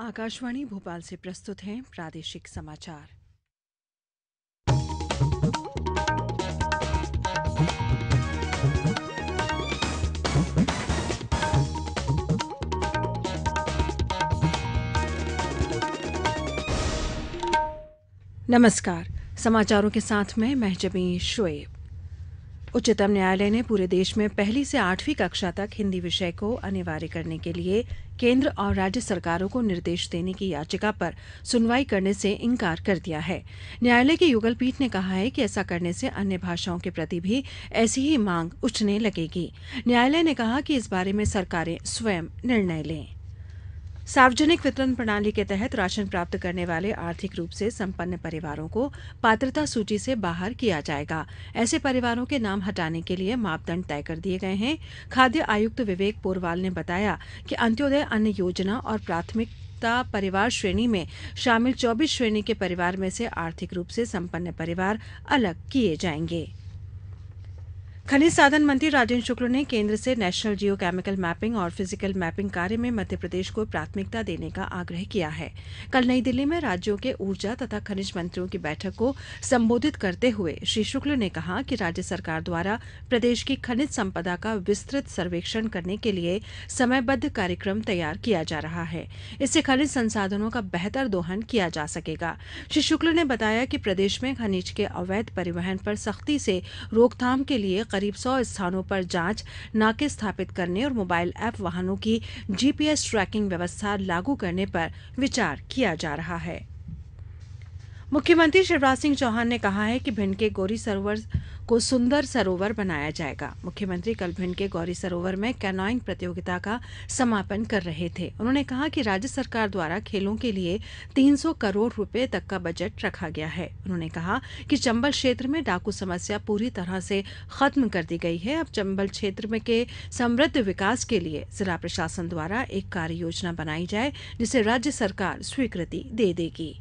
आकाशवाणी भोपाल से प्रस्तुत हैं प्रादेशिक समाचार नमस्कार समाचारों के साथ में महजबी शोएब उच्चतम न्यायालय ने पूरे देश में पहली से आठवीं कक्षा तक हिंदी विषय को अनिवार्य करने के लिए केंद्र और राज्य सरकारों को निर्देश देने की याचिका पर सुनवाई करने से इंकार कर दिया है न्यायालय की युगल पीठ ने कहा है कि ऐसा करने से अन्य भाषाओं के प्रति भी ऐसी ही मांग उठने लगेगी न्यायालय ने कहा कि इस बारे में सरकारें स्वयं निर्णय लें सार्वजनिक वितरण प्रणाली के तहत राशन प्राप्त करने वाले आर्थिक रूप से संपन्न परिवारों को पात्रता सूची से बाहर किया जाएगा ऐसे परिवारों के नाम हटाने के लिए मापदंड तय कर दिए गए हैं खाद्य आयुक्त विवेक पोरवाल ने बताया कि अंत्योदय अन्न योजना और प्राथमिक परिवार श्रेणी में शामिल 24 श्रेणी के परिवार में से आर्थिक रूप से संपन्न परिवार अलग किए जाएंगे खनिज साधन मंत्री राजेंद्र शुक्ल ने केंद्र से नेशनल जियो केमिकल मैपिंग और फिजिकल मैपिंग कार्य में मध्य प्रदेश को प्राथमिकता देने का आग्रह किया है कल नई दिल्ली में राज्यों के ऊर्जा तथा खनिज मंत्रियों की बैठक को संबोधित करते हुए श्री शुक्ल ने कहा कि राज्य सरकार द्वारा प्रदेश की खनिज संपदा का विस्तृत सर्वेक्षण करने के लिए समयबद्ध कार्यक्रम तैयार किया जा रहा है इससे खनिज संसाधनों का बेहतर दोहन किया जा सकेगा श्री शुक्ल ने बताया कि प्रदेश में खनिज के अवैध परिवहन पर सख्ती से रोकथाम के लिए करीब सौ स्थानों पर जांच नाके स्थापित करने और मोबाइल ऐप वाहनों की जीपीएस ट्रैकिंग व्यवस्था लागू करने पर विचार किया जा रहा है मुख्यमंत्री शिवराज सिंह चौहान ने कहा है कि भिंड के गौरी सरोवर को सुंदर सरोवर बनाया जाएगा मुख्यमंत्री कल भिंड के गौरी सरोवर में कैनोइंग प्रतियोगिता का समापन कर रहे थे उन्होंने कहा कि राज्य सरकार द्वारा खेलों के लिए 300 करोड़ रुपए तक का बजट रखा गया है उन्होंने कहा कि चंबल क्षेत्र में डाकू समस्या पूरी तरह से खत्म कर दी गई है अब चंबल क्षेत्र में के समृद्ध विकास के लिए जिला प्रशासन द्वारा एक कार्य योजना बनाई जाए जिसे राज्य सरकार स्वीकृति दे देगी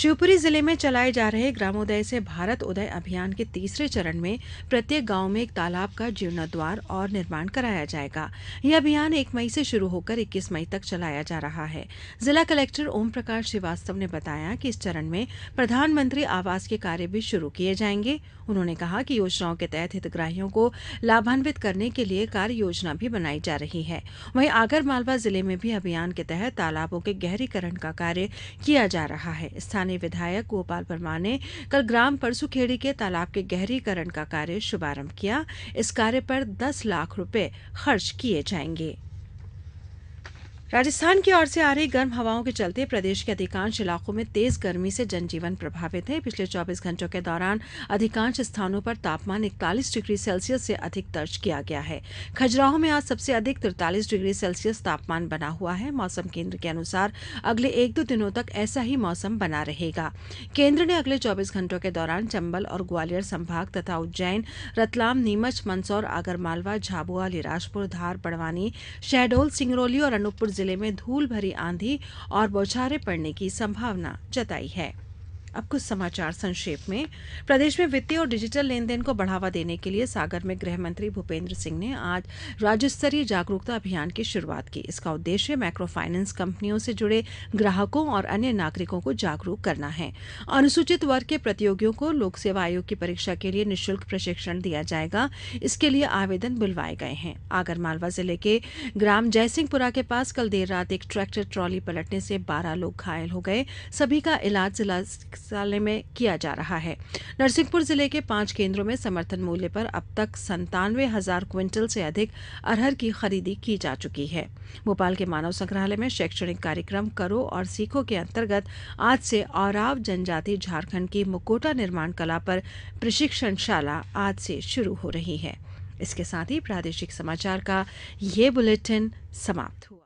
शिवपुरी जिले में चलाए जा रहे ग्रामोदय से भारत उदय अभियान के तीसरे चरण में प्रत्येक गांव में एक तालाब का जीर्णोद्वार और निर्माण कराया जाएगा यह अभियान 1 मई से शुरू होकर 21 मई तक चलाया जा रहा है जिला कलेक्टर ओम प्रकाश श्रीवास्तव ने बताया कि इस चरण में प्रधानमंत्री आवास के कार्य भी शुरू किए जाएंगे उन्होंने कहा कि योजनाओं के तहत हितग्राहियों को लाभान्वित करने के लिए कार्य योजना भी बनाई जा रही है वहीं आगरमालवा जिले में भी अभियान के तहत तालाबों के गहरीकरण का कार्य किया जा रहा है स्थानीय विधायक गोपाल वर्मा ने कल ग्राम परसुखेड़ी के तालाब के गहरीकरण का कार्य शुभारंभ किया इस कार्य पर दस लाख रूपये खर्च किए जाएंगे राजस्थान की ओर से आ रही गर्म हवाओं के चलते प्रदेश के अधिकांश इलाकों में तेज गर्मी से जनजीवन प्रभावित है पिछले 24 घंटों के दौरान अधिकांश स्थानों पर तापमान इकतालीस डिग्री सेल्सियस से अधिक दर्ज किया गया है खजुराहो में आज सबसे अधिक तिरतालीस डिग्री सेल्सियस तापमान बना हुआ है मौसम केंद्र के अनुसार अगले एक दो दिनों तक ऐसा ही मौसम बना रहेगा केंद्र ने अगले चौबीस घंटों के दौरान चंबल और ग्वालियर संभाग तथा उज्जैन रतलाम नीमच मंदसौर आगरमालवा झाबुआ लिराजपुर धार बड़वानी शहडोल सिंगरौली और अनूपपुर जिले में धूल भरी आंधी और बौछारें पड़ने की संभावना जताई है अब कुछ समाचार संक्षेप में प्रदेश में वित्तीय और डिजिटल लेन देन को बढ़ावा देने के लिए सागर में गृह मंत्री भूपेंद्र सिंह ने आज राज्य स्तरीय जागरूकता अभियान की शुरुआत की इसका उद्देश्य माइक्रो फाइनेंस कंपनियों से जुड़े ग्राहकों और अन्य नागरिकों को जागरूक करना है अनुसूचित वर्ग के प्रतियोगियों को लोक सेवा आयोग की परीक्षा के लिए निःशुल्क प्रशिक्षण दिया जाएगा इसके लिए आवेदन बुलवाए गए हैं आगरमालवा जिले के ग्राम जयसिंहपुरा के पास कल देर रात एक ट्रैक्टर ट्रॉली पलटने से बारह लोग घायल हो गए सभी का इलाज जिला चिकित्सालय में किया जा रहा है नरसिंहपुर जिले के पांच केंद्रों में समर्थन मूल्य पर अब तक संतानवे हजार क्विंटल से अधिक अरहर की खरीदी की जा चुकी है भोपाल के मानव संग्रहालय में शैक्षणिक कार्यक्रम करो और सीखो के अंतर्गत आज से औराव जनजाति झारखंड की मुकोटा निर्माण कला पर प्रशिक्षण शाला आज से शुरू हो रही है इसके साथ ही प्रादेशिक समाचार का ये बुलेटिन समाप्त हुआ